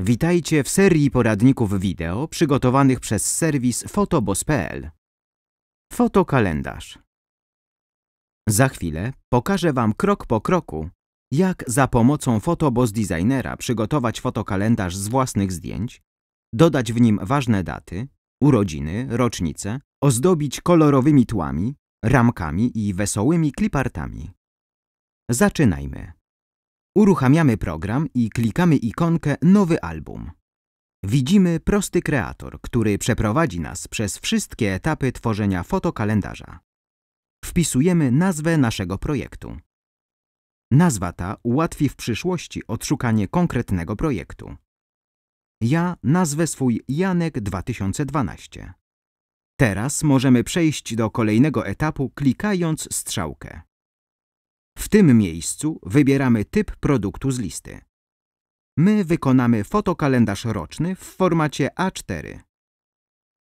Witajcie w serii poradników wideo przygotowanych przez serwis fotobos.pl. Fotokalendarz. Za chwilę pokażę Wam krok po kroku, jak za pomocą Fotobos Designera przygotować fotokalendarz z własnych zdjęć, dodać w nim ważne daty, urodziny, rocznice, ozdobić kolorowymi tłami, ramkami i wesołymi klipartami. Zaczynajmy. Uruchamiamy program i klikamy ikonkę Nowy album. Widzimy prosty kreator, który przeprowadzi nas przez wszystkie etapy tworzenia fotokalendarza. Wpisujemy nazwę naszego projektu. Nazwa ta ułatwi w przyszłości odszukanie konkretnego projektu. Ja nazwę swój Janek 2012. Teraz możemy przejść do kolejnego etapu klikając strzałkę. W tym miejscu wybieramy typ produktu z listy. My wykonamy fotokalendarz roczny w formacie A4.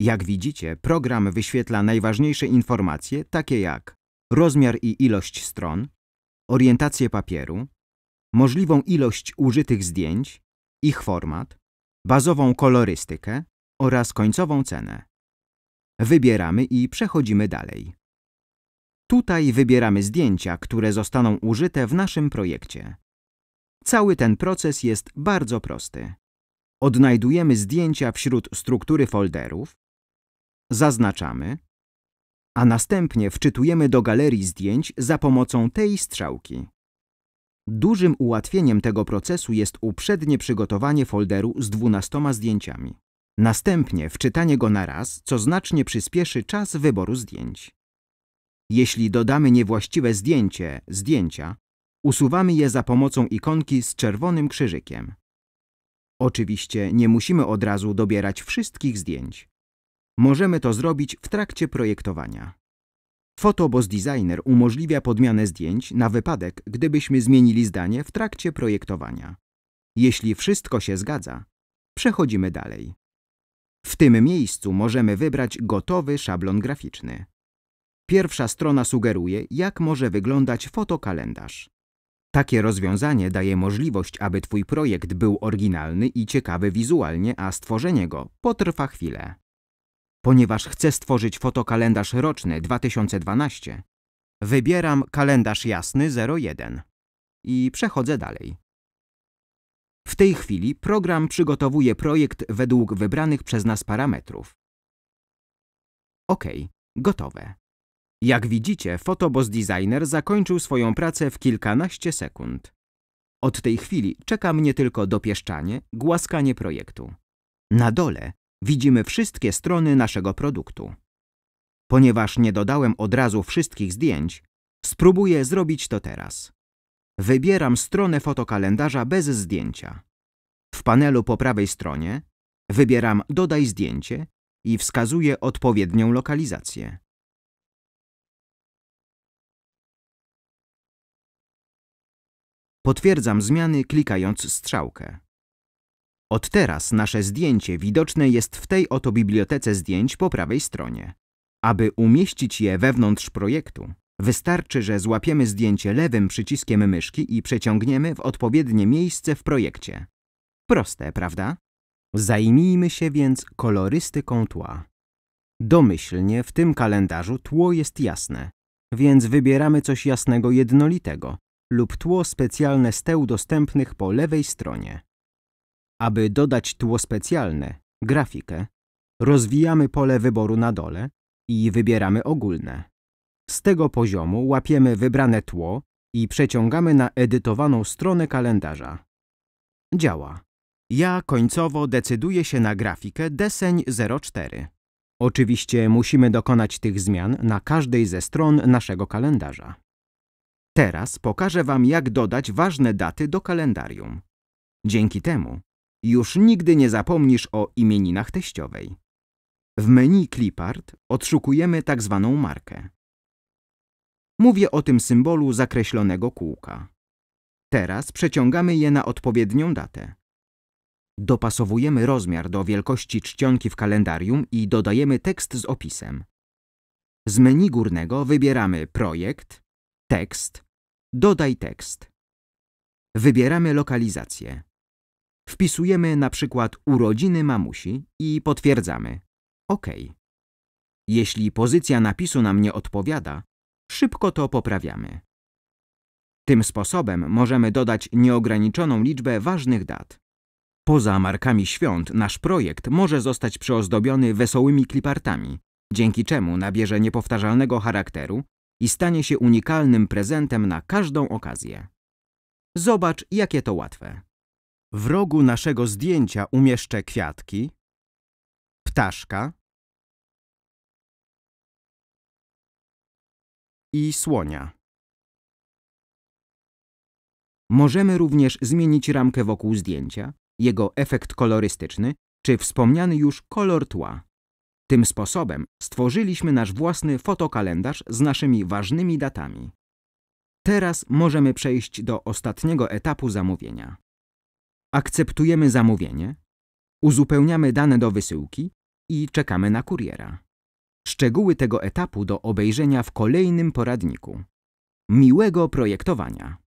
Jak widzicie, program wyświetla najważniejsze informacje, takie jak rozmiar i ilość stron, orientację papieru, możliwą ilość użytych zdjęć, ich format, bazową kolorystykę oraz końcową cenę. Wybieramy i przechodzimy dalej. Tutaj wybieramy zdjęcia, które zostaną użyte w naszym projekcie. Cały ten proces jest bardzo prosty. Odnajdujemy zdjęcia wśród struktury folderów, zaznaczamy, a następnie wczytujemy do galerii zdjęć za pomocą tej strzałki. Dużym ułatwieniem tego procesu jest uprzednie przygotowanie folderu z 12 zdjęciami. Następnie wczytanie go na raz, co znacznie przyspieszy czas wyboru zdjęć. Jeśli dodamy niewłaściwe zdjęcie, zdjęcia, usuwamy je za pomocą ikonki z czerwonym krzyżykiem. Oczywiście nie musimy od razu dobierać wszystkich zdjęć. Możemy to zrobić w trakcie projektowania. Photobos Designer umożliwia podmianę zdjęć na wypadek, gdybyśmy zmienili zdanie w trakcie projektowania. Jeśli wszystko się zgadza, przechodzimy dalej. W tym miejscu możemy wybrać gotowy szablon graficzny. Pierwsza strona sugeruje, jak może wyglądać fotokalendarz. Takie rozwiązanie daje możliwość, aby Twój projekt był oryginalny i ciekawy wizualnie, a stworzenie go potrwa chwilę. Ponieważ chcę stworzyć fotokalendarz roczny 2012, wybieram kalendarz jasny 01 i przechodzę dalej. W tej chwili program przygotowuje projekt według wybranych przez nas parametrów. OK, gotowe. Jak widzicie, Photobos Designer zakończył swoją pracę w kilkanaście sekund. Od tej chwili czeka mnie tylko dopieszczanie, głaskanie projektu. Na dole widzimy wszystkie strony naszego produktu. Ponieważ nie dodałem od razu wszystkich zdjęć, spróbuję zrobić to teraz. Wybieram stronę fotokalendarza bez zdjęcia. W panelu po prawej stronie wybieram Dodaj zdjęcie i wskazuję odpowiednią lokalizację. Potwierdzam zmiany klikając strzałkę. Od teraz nasze zdjęcie widoczne jest w tej oto bibliotece zdjęć po prawej stronie. Aby umieścić je wewnątrz projektu, wystarczy, że złapiemy zdjęcie lewym przyciskiem myszki i przeciągniemy w odpowiednie miejsce w projekcie. Proste, prawda? Zajmijmy się więc kolorystyką tła. Domyślnie w tym kalendarzu tło jest jasne, więc wybieramy coś jasnego jednolitego, lub tło specjalne z teł dostępnych po lewej stronie. Aby dodać tło specjalne, grafikę, rozwijamy pole wyboru na dole i wybieramy ogólne. Z tego poziomu łapiemy wybrane tło i przeciągamy na edytowaną stronę kalendarza. Działa. Ja końcowo decyduję się na grafikę deseń 04. Oczywiście musimy dokonać tych zmian na każdej ze stron naszego kalendarza. Teraz pokażę Wam, jak dodać ważne daty do kalendarium. Dzięki temu już nigdy nie zapomnisz o imieninach teściowej. W menu Clipart odszukujemy tak zwaną markę. Mówię o tym symbolu zakreślonego kółka. Teraz przeciągamy je na odpowiednią datę. Dopasowujemy rozmiar do wielkości czcionki w kalendarium i dodajemy tekst z opisem. Z menu górnego wybieramy projekt, tekst Dodaj tekst. Wybieramy lokalizację. Wpisujemy na przykład urodziny mamusi i potwierdzamy OK. Jeśli pozycja napisu nam nie odpowiada, szybko to poprawiamy. Tym sposobem możemy dodać nieograniczoną liczbę ważnych dat. Poza markami świąt nasz projekt może zostać przyozdobiony wesołymi klipartami, dzięki czemu nabierze niepowtarzalnego charakteru i stanie się unikalnym prezentem na każdą okazję. Zobacz, jakie to łatwe. W rogu naszego zdjęcia umieszczę kwiatki, ptaszka i słonia. Możemy również zmienić ramkę wokół zdjęcia, jego efekt kolorystyczny czy wspomniany już kolor tła. Tym sposobem stworzyliśmy nasz własny fotokalendarz z naszymi ważnymi datami. Teraz możemy przejść do ostatniego etapu zamówienia. Akceptujemy zamówienie, uzupełniamy dane do wysyłki i czekamy na kuriera. Szczegóły tego etapu do obejrzenia w kolejnym poradniku. Miłego projektowania!